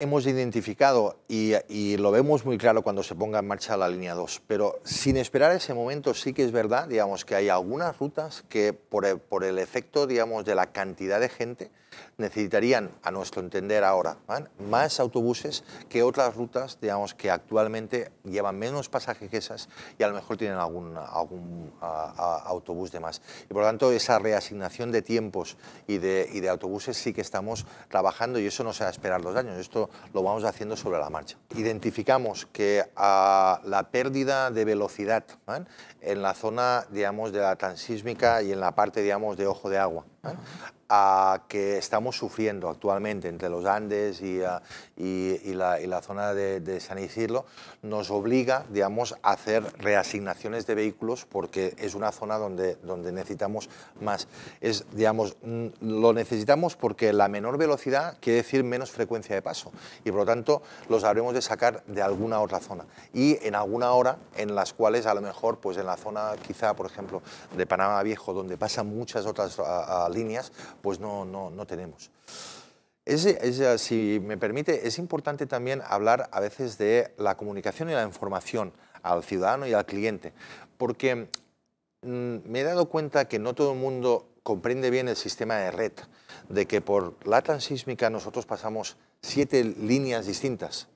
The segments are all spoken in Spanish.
hemos identificado y, lo vemos muy claro cuando se ponga en marcha la línea 2, pero sin esperar ese momento sí que es verdad, digamos, que hay algunas rutas que por e, el, efecto, digamos, de la cantidad de gente necesitarían, a nuestro entender ahora, más autobuses que otras rutas, digamos, que actualmente llevan menos pasajes que esas y a lo mejor tienen algún, algún autobús de más. Y por lo tanto, esa reasignación de tiempos y de, autobuses sí que estamos trabajando y eso no se va a esperar los años. Esto lo vamos haciendo sobre la marcha. Identificamos que a la pérdida de velocidad en la zona de la transísmica y en la parte de ojo de agua a que estamos sufriendo actualmente entre los Andes y, la, zona de, San Isidro, nos obliga digamos, a hacer reasignaciones de vehículos porque es una zona donde, donde necesitamos más. Es, digamos, mm, lo necesitamos porque la menor velocidad quiere decir menos frecuencia de paso y por lo tanto los habremos de sacar de alguna otra zona y en alguna hora en las cuales a lo mejor pues en la zona quizá por ejemplo de Panamá Viejo donde pasan muchas otras líneas, líneas, pues no, no, tenemos. si me permite, es importante también hablar a veces de la comunicación y la información al ciudadano y al cliente, porque mm, me he dado cuenta que no todo el mundo comprende bien el sistema de red, de que por la transísmica nosotros pasamos siete líneas distintas,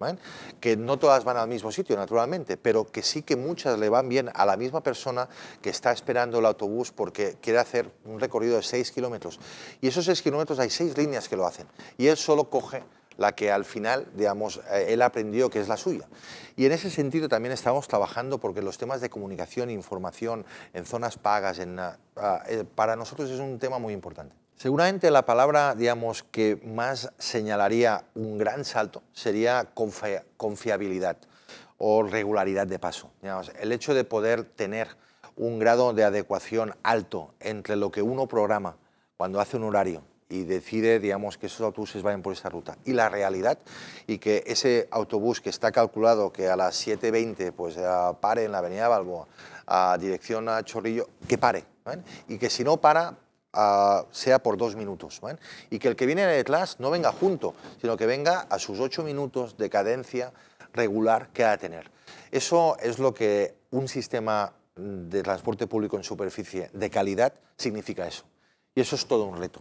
que no todas van al mismo sitio, naturalmente, pero que sí que muchas le van bien a la misma persona que está esperando el autobús porque quiere hacer un recorrido de seis kilómetros. Y esos seis kilómetros hay seis líneas que lo hacen. Y él solo coge la que al final, digamos, eh, él aprendió que es la suya. Y en ese sentido también estamos trabajando porque los temas de comunicación, e información, en zonas pagas, ah, eh, para nosotros es un tema muy importante. Seguramente la palabra, digamos, que más señalaría un gran salto sería confiabilidad o regularidad de paso. el hecho de poder tener un grado de adecuación alto entre lo que uno programa cuando hace un horario y decide, digamos, que esos autobuses vayan por esta ruta. Y la realidad, y que ese autobús que está calculado que a las 7.20 pues, eh, pare en la avenida Balboa, a dirección a Chorrillo, que pare. Y que si no para, ah, sea por dos minutos. Y que el que viene en detrás no venga junto, sino que venga a sus ocho minutos de cadencia regular que ha de tener. Eso es lo que un sistema de transporte público en superficie de calidad significa eso. Y eso es todo un reto.